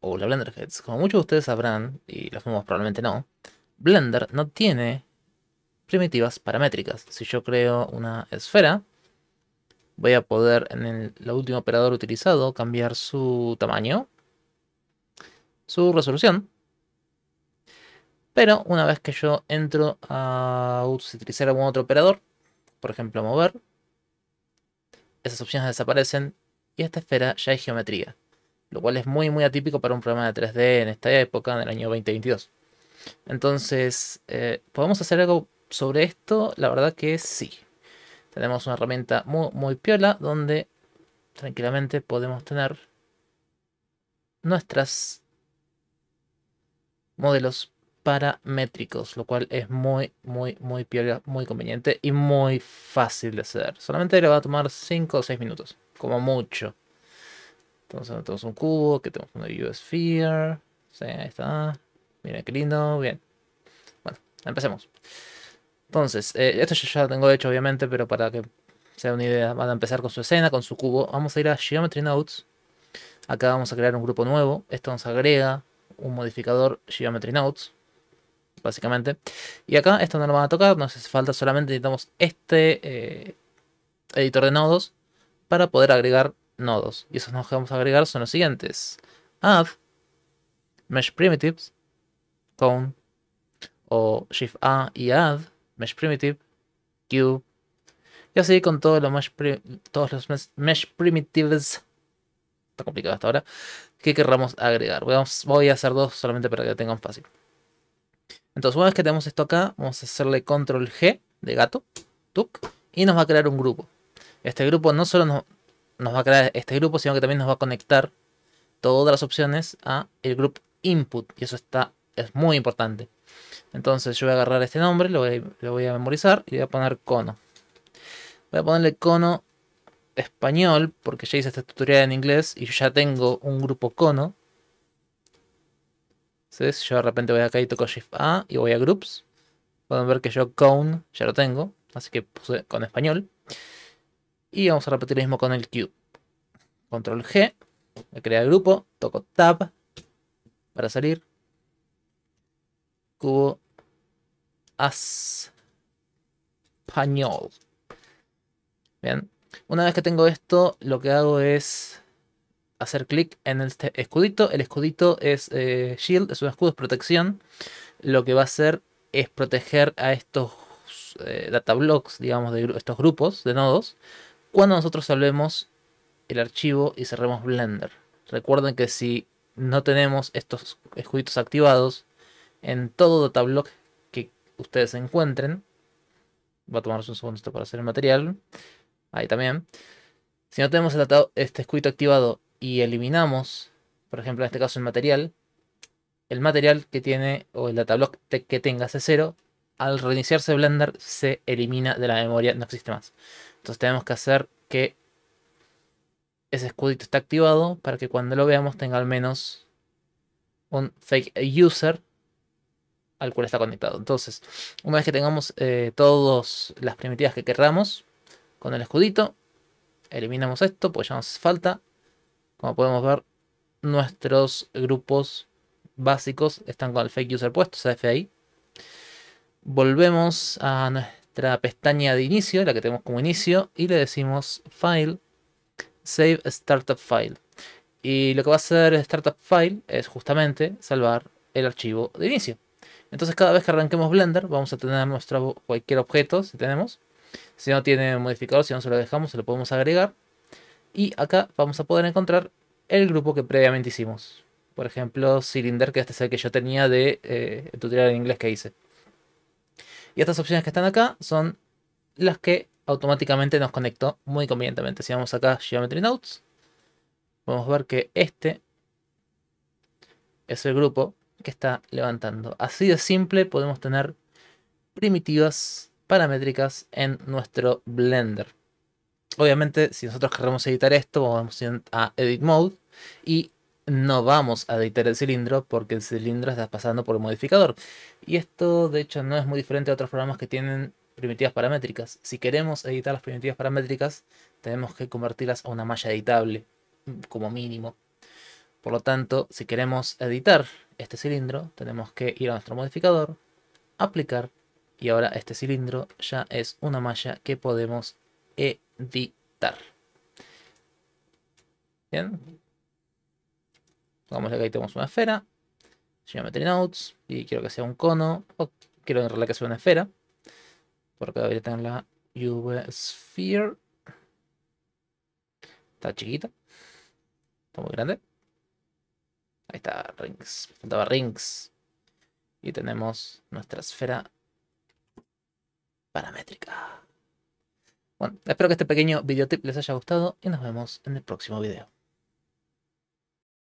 o la Heads, como muchos de ustedes sabrán, y los mismos probablemente no, Blender no tiene primitivas paramétricas. Si yo creo una esfera, voy a poder en el último operador utilizado cambiar su tamaño, su resolución. Pero una vez que yo entro a utilizar algún otro operador, por ejemplo mover, esas opciones desaparecen y esta esfera ya es geometría lo cual es muy muy atípico para un programa de 3D en esta época, en el año 2022. Entonces, eh, ¿podemos hacer algo sobre esto? La verdad que sí. Tenemos una herramienta muy, muy piola donde tranquilamente podemos tener nuestras modelos paramétricos, lo cual es muy, muy, muy piola, muy conveniente y muy fácil de hacer. Solamente le va a tomar 5 o 6 minutos, como mucho. Entonces tenemos un cubo, que tenemos una USphere. Sí, ahí está. Mira qué lindo, bien. Bueno, empecemos. Entonces, eh, esto ya, lo tengo hecho obviamente, pero para que sea una idea, van a empezar con su escena, con su cubo. Vamos a ir a Geometry Notes. Acá vamos a crear un grupo nuevo. Esto nos agrega un modificador Geometry Notes. básicamente. Y acá esto no lo van a tocar, nos hace falta solamente necesitamos este eh, editor de nodos para poder agregar nodos. Y esos nodos que vamos a agregar son los siguientes. Add, Mesh Primitives, Cone, o Shift A y Add, Mesh Primitive, Cube. Y así con todos los Mesh, todos los mesh Primitives. Está complicado hasta ahora. Que querramos agregar. voy a hacer dos solamente para que lo tengan fácil. Entonces, una vez que tenemos esto acá, vamos a hacerle control G de gato, tuk, y nos va a crear un grupo. Este grupo no solo nos, nos va a crear este grupo, sino que también nos va a conectar todas las opciones a el grupo input. Y eso está, es muy importante. Entonces yo voy a agarrar este nombre, lo voy, a memorizar y voy a poner cono. Voy a ponerle cono español, porque ya hice este tutorial en inglés y yo ya tengo un grupo cono. Entonces yo de repente voy acá y toco Shift A y voy a Groups. Pueden ver que yo cone ya lo tengo, así que puse con español. Y vamos a repetir lo mismo con el cube. Control G, voy crear el grupo, toco Tab para salir. Cubo as español. Bien, una vez que tengo esto, lo que hago es hacer clic en este escudito. El escudito es eh, shield, es un escudo, es protección. Lo que va a hacer es proteger a estos eh, data blocks, digamos, de estos grupos de nodos cuando nosotros salvemos el archivo y cerremos Blender. Recuerden que si no tenemos estos escuditos activados, en todo datablock que ustedes encuentren, va a tomarse un segundo para hacer el material, ahí también, si no tenemos este escudito activado y eliminamos, por ejemplo en este caso el material, el material que tiene o el datablock que tenga C0, al reiniciarse Blender se elimina de la memoria, no existe más. Entonces tenemos que hacer que ese escudito esté activado para que cuando lo veamos tenga al menos un fake user al cual está conectado. Entonces, una vez que tengamos eh, todas las primitivas que querramos con el escudito, eliminamos esto, pues ya nos falta. Como podemos ver, nuestros grupos básicos están con el fake user puesto, CFI. Volvemos a nuestra pestaña de inicio, la que tenemos como inicio, y le decimos File, Save Startup File. Y lo que va a hacer Startup File es justamente salvar el archivo de inicio. Entonces cada vez que arranquemos Blender vamos a tener nuestro cualquier objeto, si tenemos. Si no tiene modificador, si no se lo dejamos, se lo podemos agregar. Y acá vamos a poder encontrar el grupo que previamente hicimos. Por ejemplo, Cylinder, que este es el que yo tenía de eh, tutorial en inglés que hice. Y estas opciones que están acá son las que automáticamente nos conectó muy convenientemente. Si vamos acá Geometry Nodes, podemos ver que este es el grupo que está levantando. Así de simple podemos tener primitivas paramétricas en nuestro Blender. Obviamente, si nosotros queremos editar esto, vamos a Edit Mode y no vamos a editar el cilindro porque el cilindro está pasando por el modificador. Y esto de hecho no es muy diferente a otros programas que tienen primitivas paramétricas. Si queremos editar las primitivas paramétricas, tenemos que convertirlas a una malla editable, como mínimo. Por lo tanto, si queremos editar este cilindro, tenemos que ir a nuestro modificador, aplicar, y ahora este cilindro ya es una malla que podemos editar. Bien, Pongamos que ahí tenemos una esfera. Geometry Nodes. Y quiero que sea un cono. O quiero en realidad que sea una esfera. Porque debería tener la UV Sphere. Está chiquita. Está muy grande. Ahí está, rings. Faltaba rings. Y tenemos nuestra esfera paramétrica. Bueno, espero que este pequeño videotip les haya gustado y nos vemos en el próximo video.